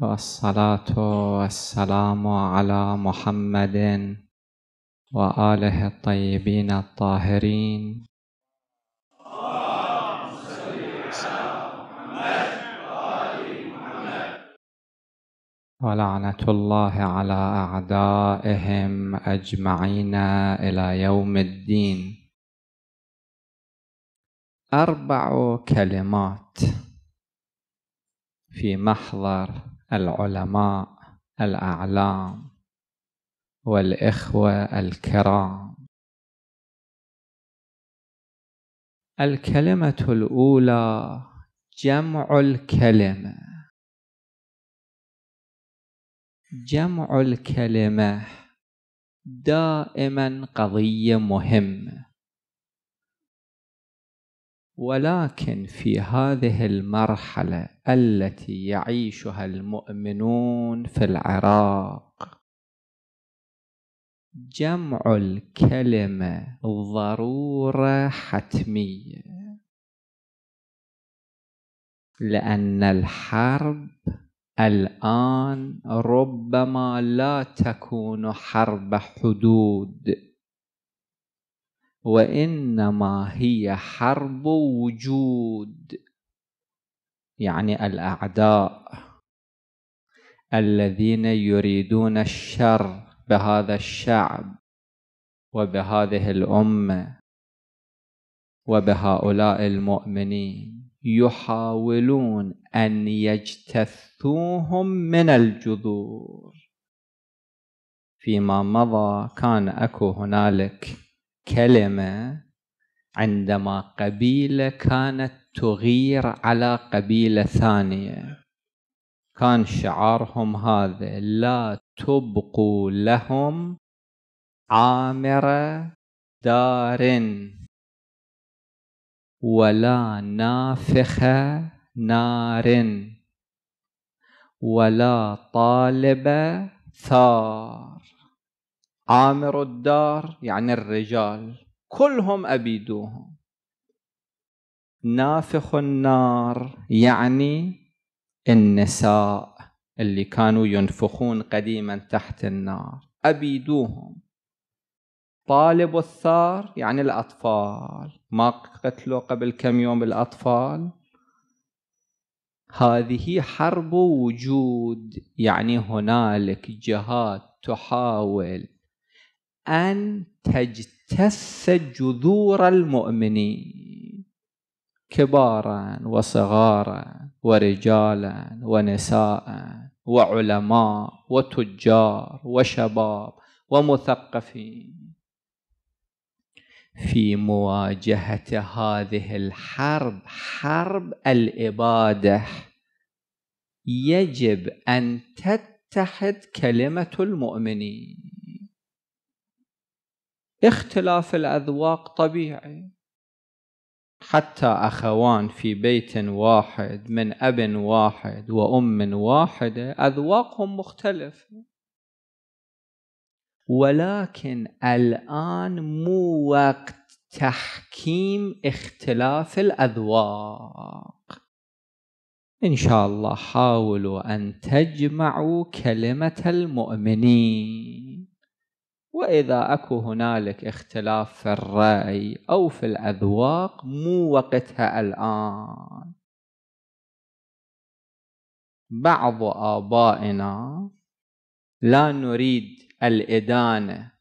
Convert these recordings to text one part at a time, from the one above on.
والصلاة والسلام على محمد وآله الطيبين الطاهرين ولعنة الله على أعدائهم أجمعين إلى يوم الدين أربع كلمات في محضر العلماء الأعلام والإخوة الكرام الكلمة الأولى جمع الكلمة جمع الكلمة دائما قضية مهمة ولكن في هذه المرحله التي يعيشها المؤمنون في العراق جمع الكلمه ضروره حتميه لان الحرب الان ربما لا تكون حرب حدود وانما هي حرب وجود يعني الاعداء الذين يريدون الشر بهذا الشعب وبهذه الامه وبهؤلاء المؤمنين يحاولون ان يجتثوهم من الجذور فيما مضى كان اكو هنالك كلمة عندما قبيلة كانت تغير على قبيلة ثانية كان شعارهم هذا لا تبقوا لهم عامر دار ولا نافخ نار ولا طالب ثار عامر الدار يعني الرجال كلهم أبيدوهم نافخ النار يعني النساء اللي كانوا ينفخون قديما تحت النار أبيدوهم طالب الثار يعني الأطفال ما قتلوا قبل كم يوم الأطفال هذه حرب وجود يعني هنالك جهات تحاول أن تجتث جذور المؤمنين كبارا وصغارا ورجالا ونساء وعلماء وتجار وشباب ومثقفين في مواجهة هذه الحرب حرب الإبادة يجب أن تتحد كلمة المؤمنين اختلاف الأذواق طبيعي حتى أخوان في بيت واحد من أب واحد وأم واحدة أذواقهم مختلفة ولكن الآن مو وقت تحكيم اختلاف الأذواق إن شاء الله حاولوا أن تجمعوا كلمة المؤمنين وإذا أكو هنالك اختلاف في الرأي أو في الأذواق مو وقتها الآن بعض آبائنا لا نريد الإدانة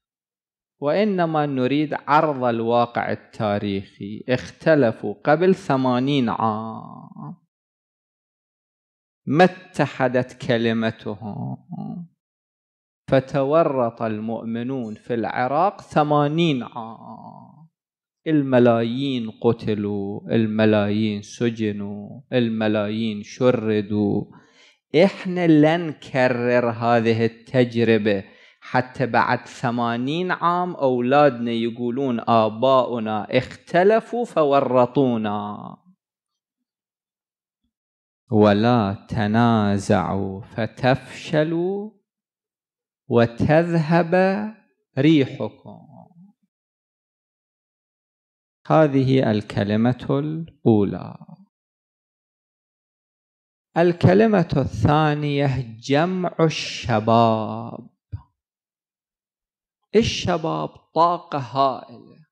وإنما نريد عرض الواقع التاريخي اختلفوا قبل ثمانين عام ما اتحدت كلمتهم فتورط المؤمنون في العراق ثمانين عام الملايين قتلوا الملايين سجنوا الملايين شردوا احنا لن نكرر هذه التجربة حتى بعد ثمانين عام أولادنا يقولون آباؤنا اختلفوا فورطونا ولا تنازعوا فتفشلوا وتذهب ريحكم هذه الكلمة الأولى الكلمة الثانية جمع الشباب الشباب طاقة هائلة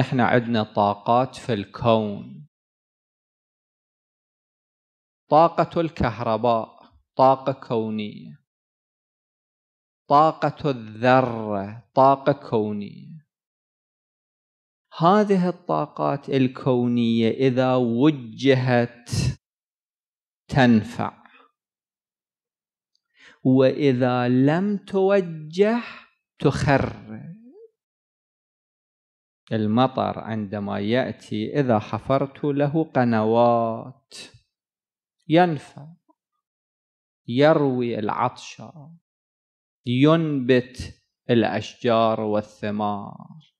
احنا عندنا طاقات في الكون طاقة الكهرباء طاقة كونية طاقة الذرة طاقة كونية هذه الطاقات الكونية إذا وجهت تنفع وإذا لم توجه تخر المطر عندما يأتي إذا حفرت له قنوات ينفع يروي العطشات ينبت الأشجار والثمار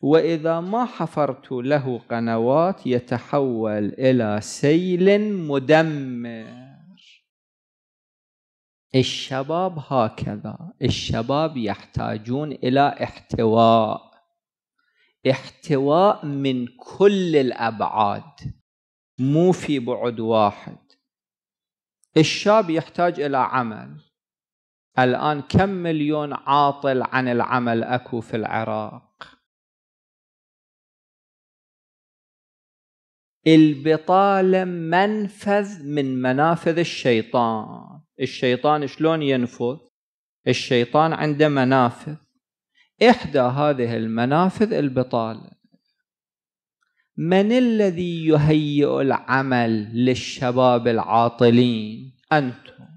وإذا ما حفرت له قنوات يتحول إلى سيل مدمر الشباب هكذا الشباب يحتاجون إلى احتواء احتواء من كل الأبعاد مو في بعد واحد الشاب يحتاج إلى عمل الآن كم مليون عاطل عن العمل أكو في العراق البطالة منفذ من منافذ الشيطان الشيطان شلون ينفذ الشيطان عنده منافذ إحدى هذه المنافذ البطالة من الذي يهيئ العمل للشباب العاطلين أنتم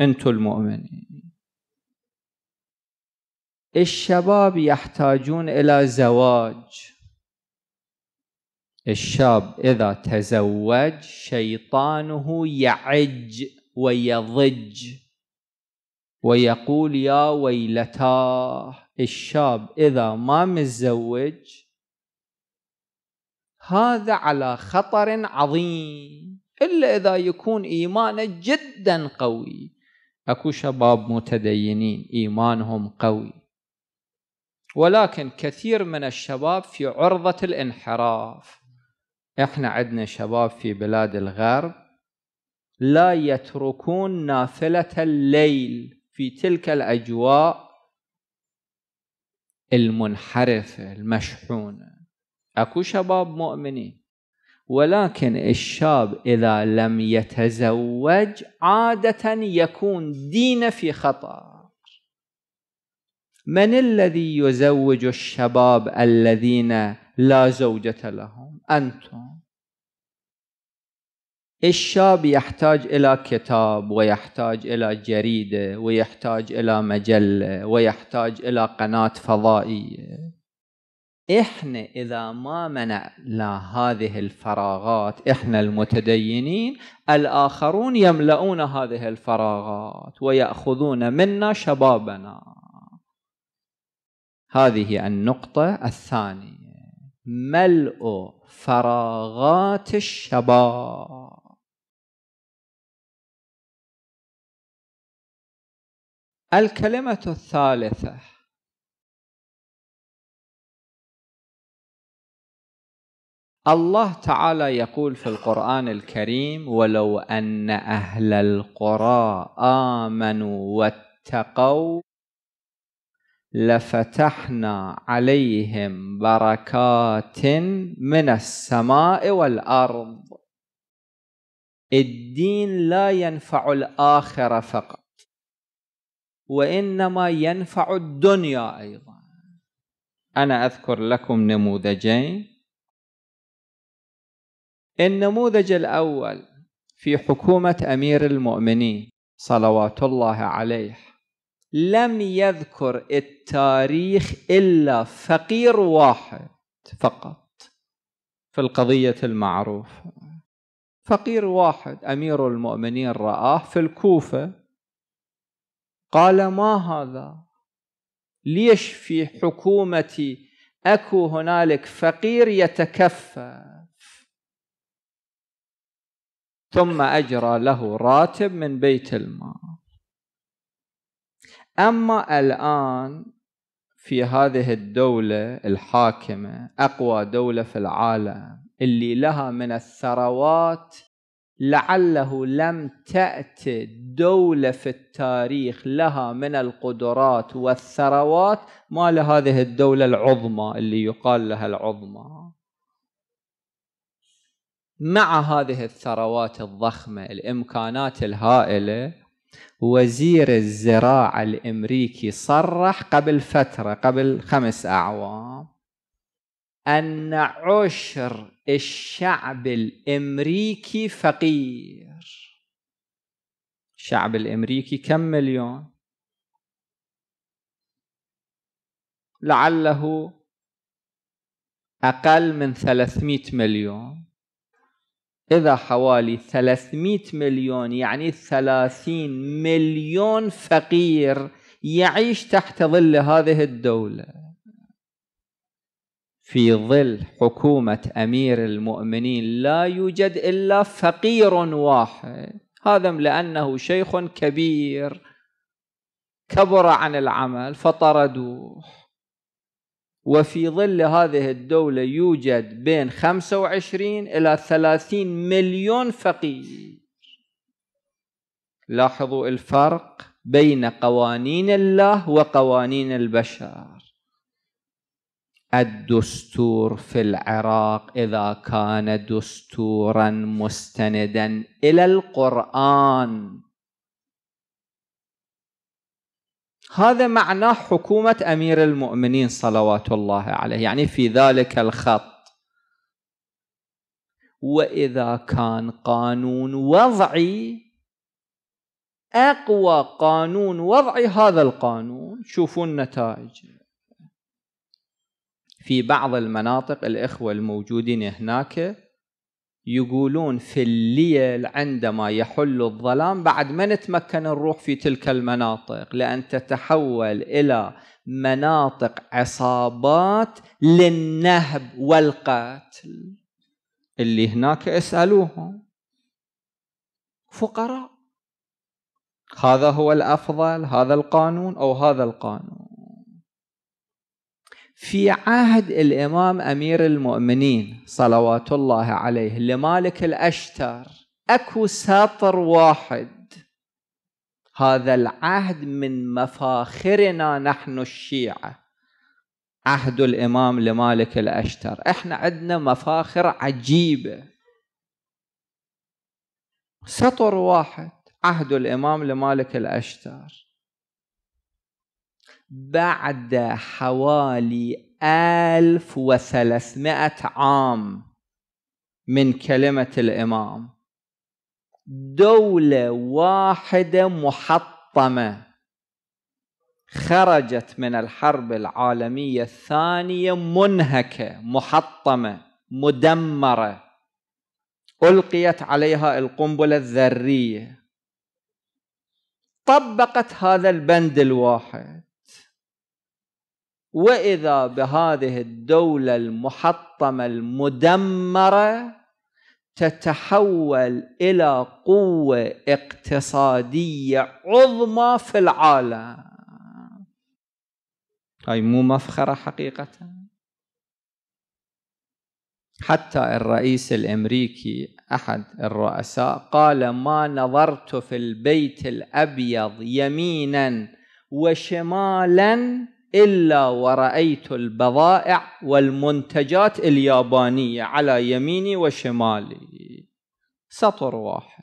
أنتم المؤمنين الشباب يحتاجون إلى زواج الشاب إذا تزوج شيطانه يعج ويضج ويقول يا ويلتاه الشاب إذا ما متزوج هذا على خطر عظيم إلا إذا يكون إيمانه جدا قوي أكو شباب متدينين إيمانهم قوي ولكن كثير من الشباب في عرضة الانحراف احنا عندنا شباب في بلاد الغرب لا يتركون نافلة الليل في تلك الأجواء المنحرفة المشحونة أكو شباب مؤمنين ولكن الشاب إذا لم يتزوج عادة يكون دين في خطر من الذي يزوج الشباب الذين لا زوجة لهم أنتم الشاب يحتاج إلى كتاب ويحتاج إلى جريدة ويحتاج إلى مجلة ويحتاج إلى قناة فضائية احنا اذا ما منعنا هذه الفراغات احنا المتدينين الاخرون يملؤون هذه الفراغات وياخذون منا شبابنا هذه النقطه الثانيه ملء فراغات الشباب الكلمه الثالثه الله تعالى يقول في القرآن الكريم ولو أن أهل القرى آمنوا واتقوا لفتحنا عليهم بركات من السماء والأرض الدين لا ينفع الآخرة فقط وإنما ينفع الدنيا أيضا أنا أذكر لكم نموذجين النموذج الأول في حكومة أمير المؤمنين صلوات الله عليه لم يذكر التاريخ إلا فقير واحد فقط في القضية المعروفة فقير واحد أمير المؤمنين رآه في الكوفة قال ما هذا ليش في حكومتي أكو هنالك فقير يتكفل ثم أجرى له راتب من بيت المال أما الآن في هذه الدولة الحاكمة أقوى دولة في العالم اللي لها من الثروات لعله لم تأت دولة في التاريخ لها من القدرات والثروات ما لهذه الدولة العظمى اللي يقال لها العظمى مع هذه الثروات الضخمة الإمكانات الهائلة وزير الزراعة الأمريكي صرح قبل فترة قبل خمس أعوام أن عشر الشعب الأمريكي فقير الشعب الأمريكي كم مليون لعله أقل من 300 مليون إذا حوالي 300 مليون يعني 30 مليون فقير يعيش تحت ظل هذه الدولة في ظل حكومة أمير المؤمنين لا يوجد إلا فقير واحد هذا لأنه شيخ كبير كبر عن العمل فطردوه وفي ظل هذه الدولة يوجد بين 25 إلى 30 مليون فقير لاحظوا الفرق بين قوانين الله وقوانين البشر الدستور في العراق إذا كان دستورا مستندا إلى القرآن هذا معناه حكومة أمير المؤمنين صلوات الله عليه يعني في ذلك الخط وإذا كان قانون وضعي أقوى قانون وضعي هذا القانون شوفوا النتائج في بعض المناطق الإخوة الموجودين هناك يقولون في الليل عندما يحل الظلام بعد ما نتمكن نروح في تلك المناطق لأن تتحول إلى مناطق عصابات للنهب والقتل اللي هناك اسألوهم فقراء هذا هو الأفضل هذا القانون أو هذا القانون في عهد الإمام أمير المؤمنين صلوات الله عليه لمالك الأشتر أكو سطر واحد هذا العهد من مفاخرنا نحن الشيعة عهد الإمام لمالك الأشتر إحنا عندنا مفاخر عجيبة سطر واحد عهد الإمام لمالك الأشتر بعد حوالي 1300 عام من كلمة الإمام دولة واحدة محطمة خرجت من الحرب العالمية الثانية منهكة محطمة مدمرة ألقيت عليها القنبلة الذرية طبقت هذا البند الواحد واذا بهذه الدوله المحطمه المدمره تتحول الى قوه اقتصاديه عظمى في العالم هاي مو مفخره حقيقه حتى الرئيس الامريكي احد الرؤساء قال ما نظرت في البيت الابيض يمينا وشمالا إلا ورأيت البضائع والمنتجات اليابانية على يميني وشمالي سطر واحد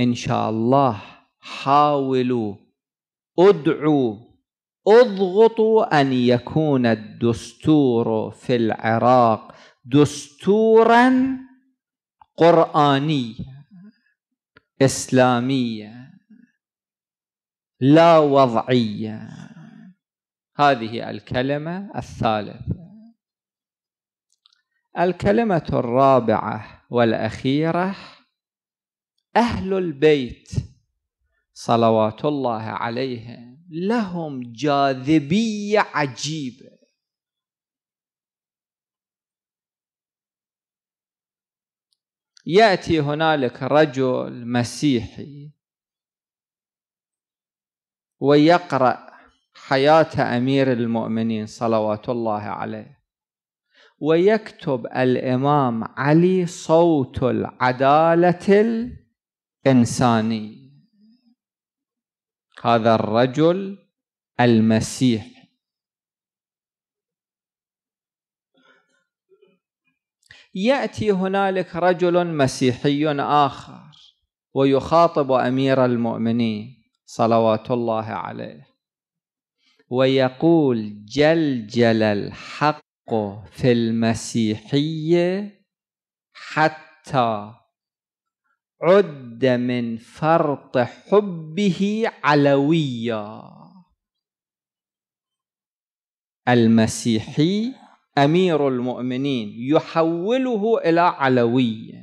إن شاء الله حاولوا ادعوا اضغطوا أن يكون الدستور في العراق دستورا قرآنيا إسلاميا لا وضعية هذه الكلمة الثالثة الكلمة الرابعة والأخيرة أهل البيت صلوات الله عليهم لهم جاذبية عجيبة يأتي هنالك رجل مسيحي ويقرأ حياة أمير المؤمنين صلوات الله عليه ويكتب الإمام علي صوت العدالة الإنسانية هذا الرجل المسيح يأتي هنالك رجل مسيحي آخر ويخاطب أمير المؤمنين صلوات الله عليه ويقول جلجل الحق في المسيحية حتى عد من فرط حبه علويا المسيحي أمير المؤمنين يحوله إلى علوية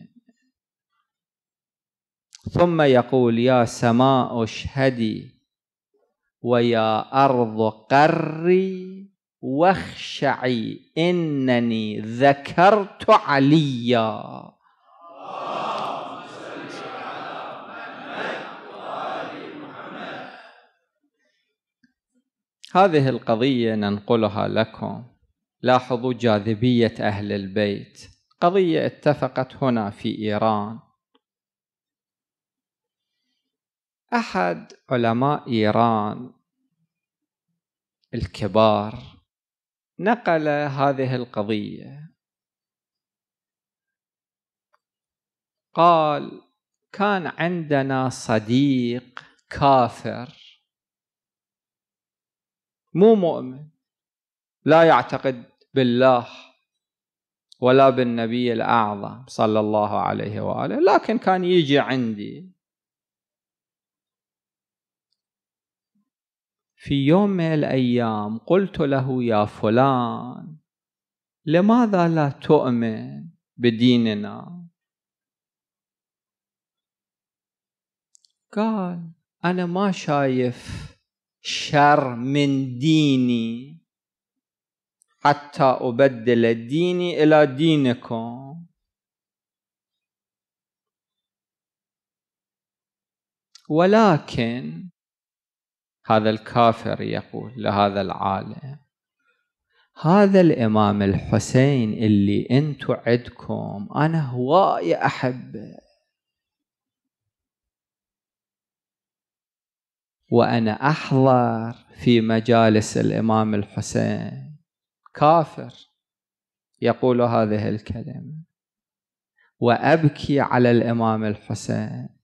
ثم يقول يا سماء اشهدي ويا أرض قري واخشعي إنني ذكرت عليا هذه القضية ننقلها لكم لاحظوا جاذبية أهل البيت قضية اتفقت هنا في إيران أحد علماء إيران الكبار نقل هذه القضية قال كان عندنا صديق كافر مو مؤمن لا يعتقد بالله ولا بالنبي الأعظم صلى الله عليه وآله لكن كان يجي عندي في يوم من الأيام قلت له يا فلان لماذا لا تؤمن بديننا قال أنا ما شايف شر من ديني حتى أبدل ديني إلى دينكم ولكن هذا الكافر يقول لهذا العالم هذا الإمام الحسين اللي انتو عندكم أنا هواية أحبه وأنا أحضر في مجالس الإمام الحسين كافر يقول هذه الكلمة وأبكي على الإمام الحسين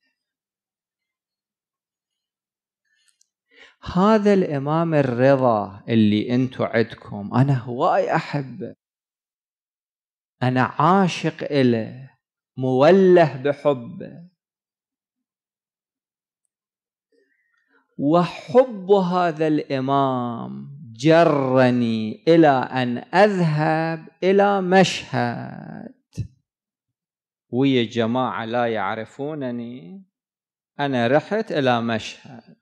هذا الامام الرضا اللي انتم عندكم انا هواي احبه انا عاشق اله موله بحبه وحب هذا الامام جرني الى ان اذهب الى مشهد ويا جماعه لا يعرفونني انا رحت الى مشهد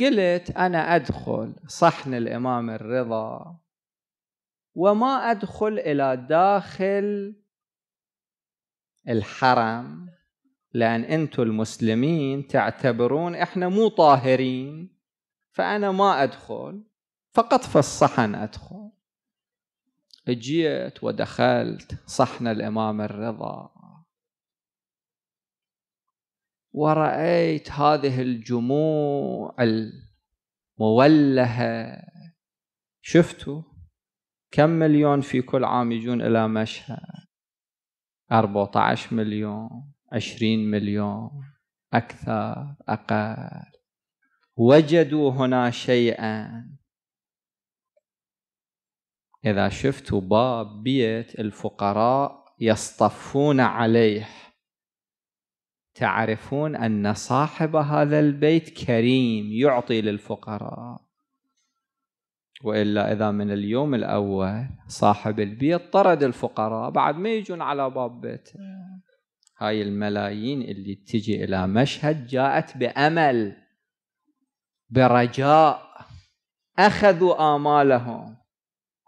قلت أنا أدخل صحن الإمام الرضا وما أدخل إلى داخل الحرم لأن أنتم المسلمين تعتبرون إحنا مو طاهرين فأنا ما أدخل فقط في الصحن أدخل جيت ودخلت صحن الإمام الرضا ورأيت هذه الجموع المولهة شفتوا كم مليون في كل عام يجون إلى مشهد 14 مليون 20 مليون أكثر أقل وجدوا هنا شيئا إذا شفتوا باب بيت الفقراء يصطفون عليه تعرفون أن صاحب هذا البيت كريم يعطي للفقراء وإلا إذا من اليوم الأول صاحب البيت طرد الفقراء بعد ما يجون على باب بيته هاي الملايين اللي تجي إلى مشهد جاءت بأمل برجاء أخذوا آمالهم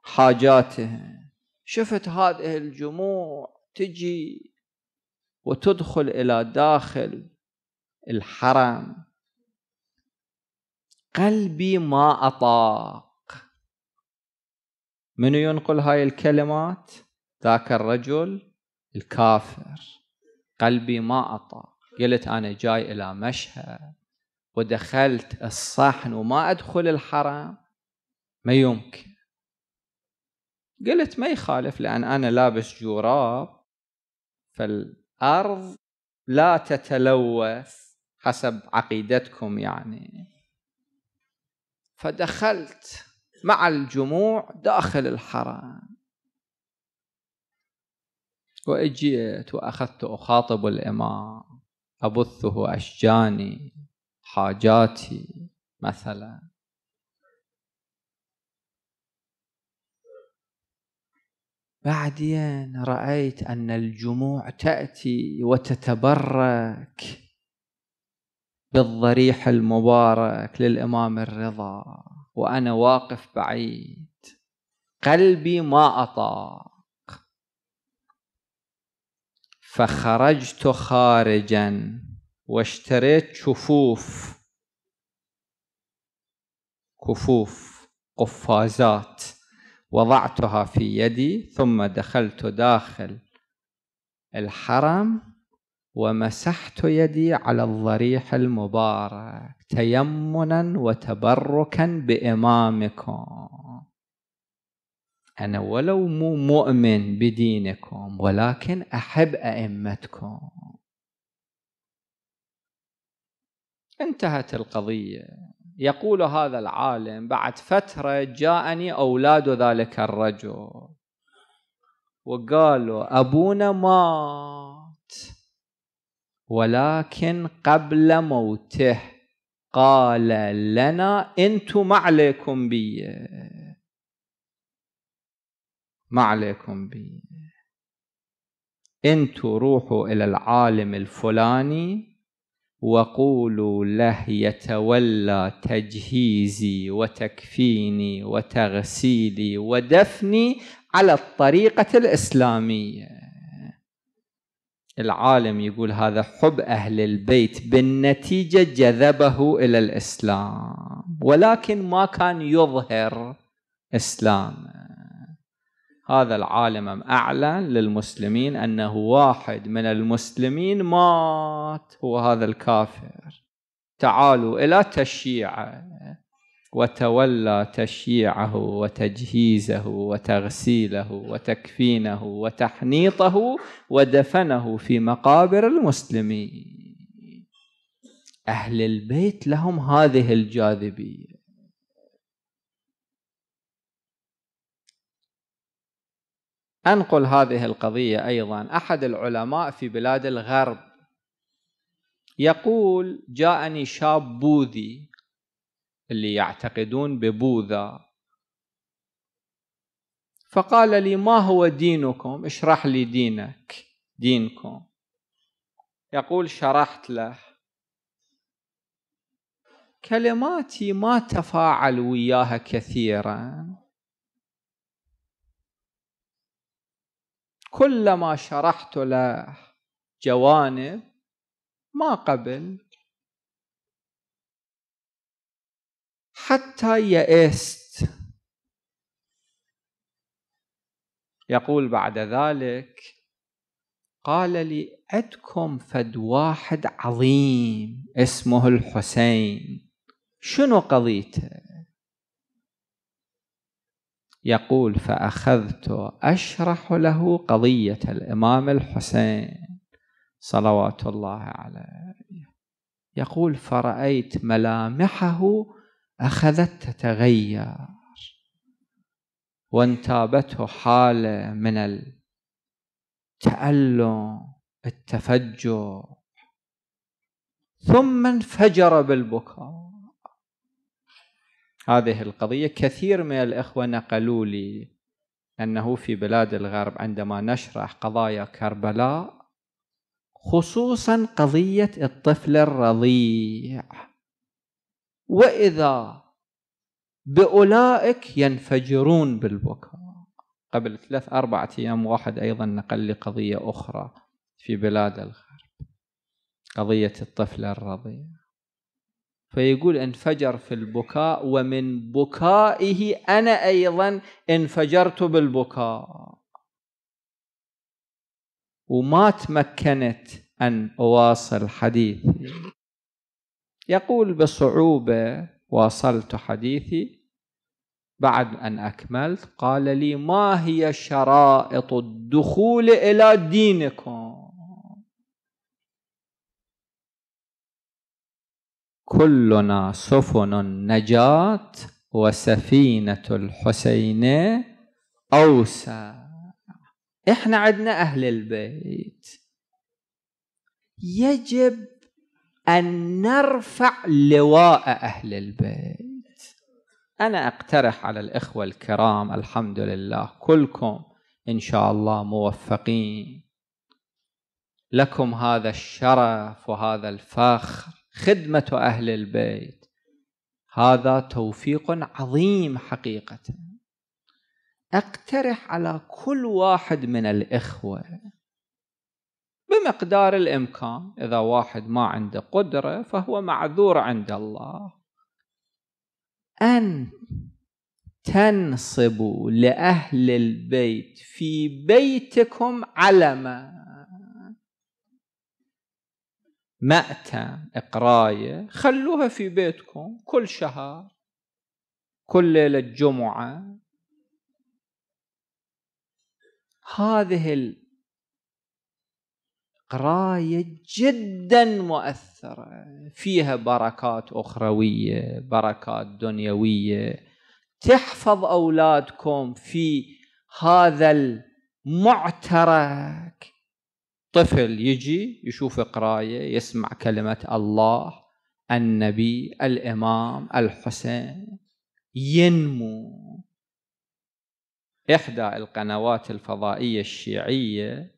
حاجاتهم شفت هذه الجموع تجي وتدخل إلى داخل الحرم قلبي ما أطاق من ينقل هاي الكلمات ذاك الرجل الكافر قلبي ما أطاق قلت أنا جاي إلى مشهد ودخلت الصحن وما أدخل الحرم ما يمكن قلت ما يخالف لأن أنا لابس جوراب فال أرض لا تتلوث حسب عقيدتكم يعني فدخلت مع الجموع داخل الحرم وأجيت وأخذت أخاطب الإمام أبثه أشجاني حاجاتي مثلا بعدين رأيت أن الجموع تأتي وتتبرك بالضريح المبارك للإمام الرضا وأنا واقف بعيد قلبي ما أطاق فخرجت خارجا واشتريت شفوف كفوف قفازات وضعتها في يدي ثم دخلت داخل الحرم ومسحت يدي على الضريح المبارك تيمنا وتبركا بإمامكم أنا ولو مو مؤمن بدينكم ولكن أحب أئمتكم انتهت القضية يقول هذا العالم بعد فترة جاءني أولاد ذلك الرجل وقالوا أبونا مات ولكن قبل موته قال لنا انتم ما عليكم بي ما عليكم بي انتم روحوا الى العالم الفلاني وقولوا له يتولى تجهيزي وتكفيني وتغسيلي ودفني على الطريقة الإسلامية العالم يقول هذا حب أهل البيت بالنتيجة جذبه إلى الإسلام ولكن ما كان يظهر إسلامه هذا العالم أعلن للمسلمين أنه واحد من المسلمين مات هو هذا الكافر تعالوا إلى تشييعه وتولى تشييعه وتجهيزه وتغسيله وتكفينه وتحنيطه ودفنه في مقابر المسلمين أهل البيت لهم هذه الجاذبية أنقل هذه القضية أيضا أحد العلماء في بلاد الغرب يقول جاءني شاب بوذي اللي يعتقدون ببوذا فقال لي ما هو دينكم اشرح لي دينك دينكم يقول شرحت له كلماتي ما تفاعل وياها كثيرا كلما شرحت له جوانب ما قبل حتى يئست يقول بعد ذلك قال لي عندكم فد واحد عظيم اسمه الحسين شنو قضيته يقول فأخذت أشرح له قضية الإمام الحسين صلوات الله عليه يقول فرأيت ملامحه أخذت تتغير وانتابته حالة من التألم التفجع ثم انفجر بالبكاء هذه القضية كثير من الإخوة نقلوا لي أنه في بلاد الغرب عندما نشرح قضايا كربلاء خصوصا قضية الطفل الرضيع وإذا بأولئك ينفجرون بالبكاء قبل ثلاث أربعة أيام واحد أيضا نقل لي قضية أخرى في بلاد الغرب قضية الطفل الرضيع فيقول انفجر في البكاء ومن بكائه أنا أيضا انفجرت بالبكاء وما تمكنت أن أواصل حديثي يقول بصعوبة واصلت حديثي بعد أن أكملت قال لي ما هي شرائط الدخول إلى دينكم كلنا سفن النجاة وسفينة الحسين أوسع إحنا عدنا أهل البيت يجب أن نرفع لواء أهل البيت أنا أقترح على الإخوة الكرام الحمد لله كلكم إن شاء الله موفقين لكم هذا الشرف وهذا الفخر خدمة أهل البيت هذا توفيق عظيم حقيقة أقترح على كل واحد من الإخوة بمقدار الإمكان إذا واحد ما عنده قدرة فهو معذور عند الله أن تنصبوا لأهل البيت في بيتكم علما مأتم قراية خلوها في بيتكم كل شهر كل ليلة جمعة هذه القراية جدا مؤثرة فيها بركات أخروية بركات دنيوية تحفظ أولادكم في هذا المعترك طفل يجي يشوف قرايه يسمع كلمه الله النبي الامام الحسين ينمو احدى القنوات الفضائيه الشيعيه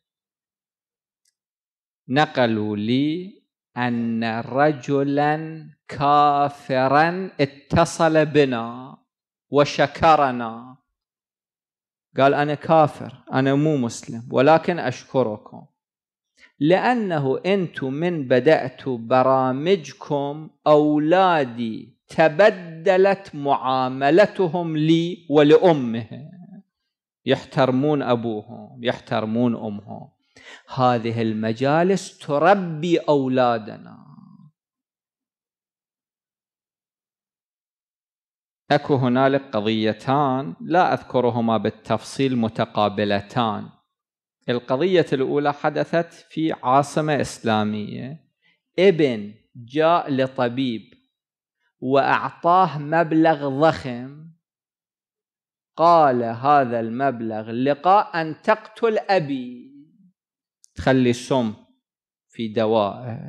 نقلوا لي ان رجلا كافرا اتصل بنا وشكرنا قال انا كافر انا مو مسلم ولكن اشكركم لأنه أنتم من بدأت برامجكم أولادي تبدلت معاملتهم لي ولأمهم يحترمون أبوهم يحترمون أمهم هذه المجالس تربي أولادنا اكو هنالك قضيتان لا اذكرهما بالتفصيل متقابلتان القضية الأولى حدثت في عاصمة إسلامية ابن جاء لطبيب وأعطاه مبلغ ضخم قال هذا المبلغ لقاء أن تقتل أبي تخلي سم في دوائه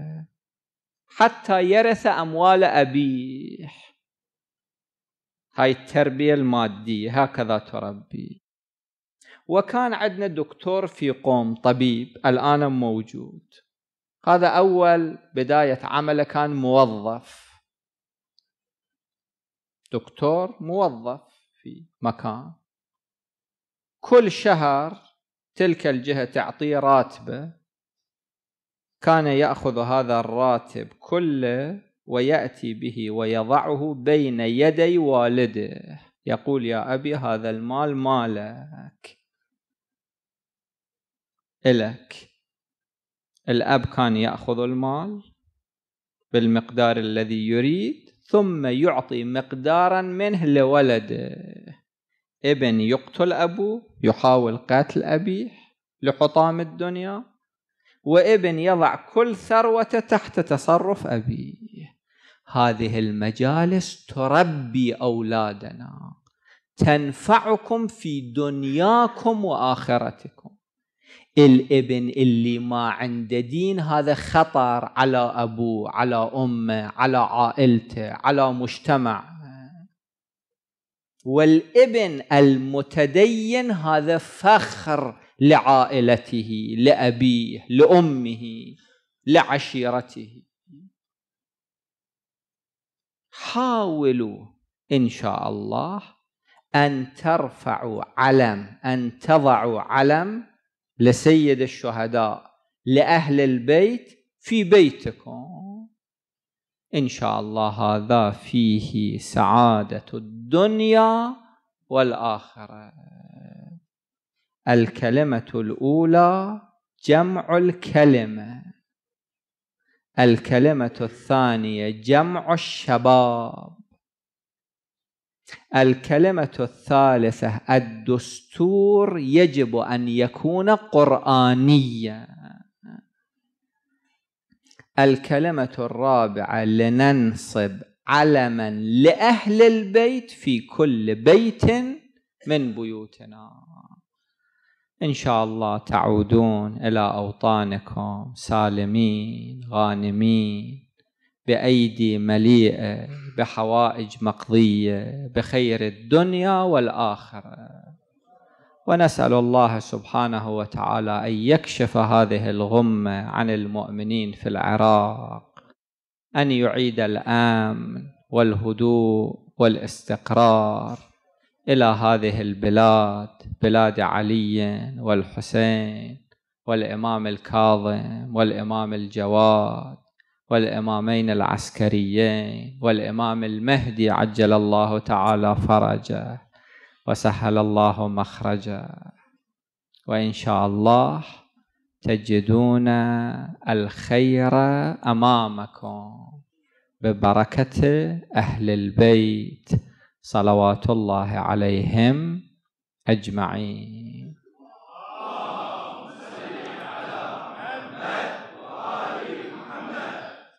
حتى يرث أموال أبيه هاي التربية المادية هكذا تربي وكان عندنا دكتور في قوم طبيب الآن موجود هذا أول بداية عمله كان موظف دكتور موظف في مكان كل شهر تلك الجهة تعطيه راتبه كان يأخذ هذا الراتب كله ويأتي به ويضعه بين يدي والده يقول يا أبي هذا المال مالك إلك الأب كان يأخذ المال بالمقدار الذي يريد ثم يعطي مقدارا منه لولده ابن يقتل أبوه يحاول قتل أبيه لحطام الدنيا وابن يضع كل ثروته تحت تصرف أبيه هذه المجالس تربي أولادنا تنفعكم في دنياكم وآخرتكم الابن اللي ما عنده دين هذا خطر على ابوه على امه على عائلته على مجتمع والابن المتدين هذا فخر لعائلته لابيه لامه لعشيرته حاولوا ان شاء الله ان ترفعوا علم ان تضعوا علم لسيد الشهداء لأهل البيت في بيتكم إن شاء الله هذا فيه سعادة الدنيا والآخرة الكلمة الأولى جمع الكلمة الكلمة الثانية جمع الشباب الكلمة الثالثة الدستور يجب أن يكون قرآنيا الكلمة الرابعة لننصب علما لأهل البيت في كل بيت من بيوتنا إن شاء الله تعودون إلى أوطانكم سالمين غانمين بأيدي مليئة آه، بحوائج مقضية بخير الدنيا والآخرة ونسأل الله سبحانه وتعالى أن يكشف هذه الغمة عن المؤمنين في العراق أن يعيد الأمن والهدوء والاستقرار إلى هذه البلاد بلاد علي والحسين والإمام الكاظم والإمام الجواد والإمامين العسكريين والإمام المهدي عجل الله تعالى فرجه وسهل الله مخرجه وإن شاء الله تجدون الخير أمامكم ببركة أهل البيت صلوات الله عليهم أجمعين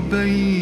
وبين